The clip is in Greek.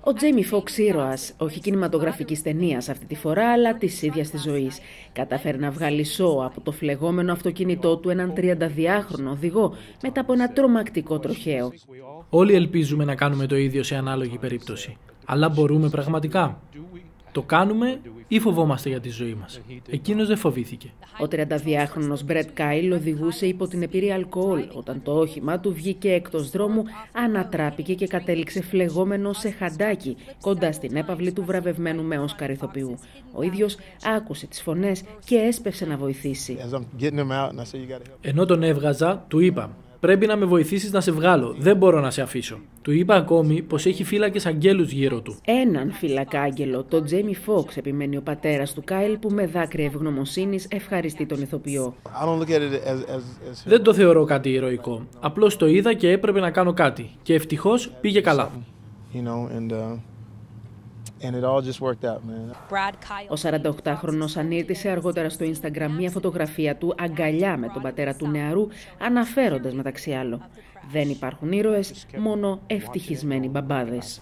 Ο Τζέιμι Φόξ ήρωας, όχι κινηματογραφικής ταινίας αυτή τη φορά, αλλά της ίδιας της ζωής. Κατάφερε να βγάλει σό από το φλεγόμενο αυτοκίνητό του έναν 32χρονο οδηγό μετά από ένα τρομακτικό τροχαίο. Όλοι ελπίζουμε να κάνουμε το ίδιο σε ανάλογη περίπτωση. Αλλά μπορούμε πραγματικά. Το κάνουμε ή φοβόμαστε για τη ζωή μας. Εκείνος δεν φοβήθηκε. Ο 32χρονο Μπρετ Κάιλ οδηγούσε υπό την επίρρρεια αλκοόλ όταν το όχημά του βγήκε εκτός δρόμου, ανατράπηκε και κατέληξε φλεγόμενο σε χαντάκι κοντά στην έπαυλη του βραβευμένου με Όσκαρ Ο ίδιος άκουσε τις φωνές και έσπευσε να βοηθήσει. Ενώ τον έβγαζα, του είπα: Πρέπει να με βοηθήσεις να σε βγάλω. Δεν μπορώ να σε αφήσω. Του είπα ακόμη πως έχει φύλακες αγγέλους γύρω του. Έναν φυλακάγγελο, τον Τζέμι Φόξ, επιμένει ο πατέρας του Κάιλ, που με δάκρυα ευγνωμοσύνης ευχαριστεί τον ηθοποιό. Δεν το θεωρώ κάτι ηρωικό. Απλώς το είδα και έπρεπε να κάνω κάτι. Και ευτυχώς πήγε καλά. You know, and, uh, ο 48 χρονο ανήρτησε αργότερα στο Instagram μια φωτογραφία του αγκαλιά με τον πατέρα του νεαρού, αναφέροντας μεταξύ άλλων «Δεν υπάρχουν ήρωες, μόνο ευτυχισμένοι μπαμπάδες».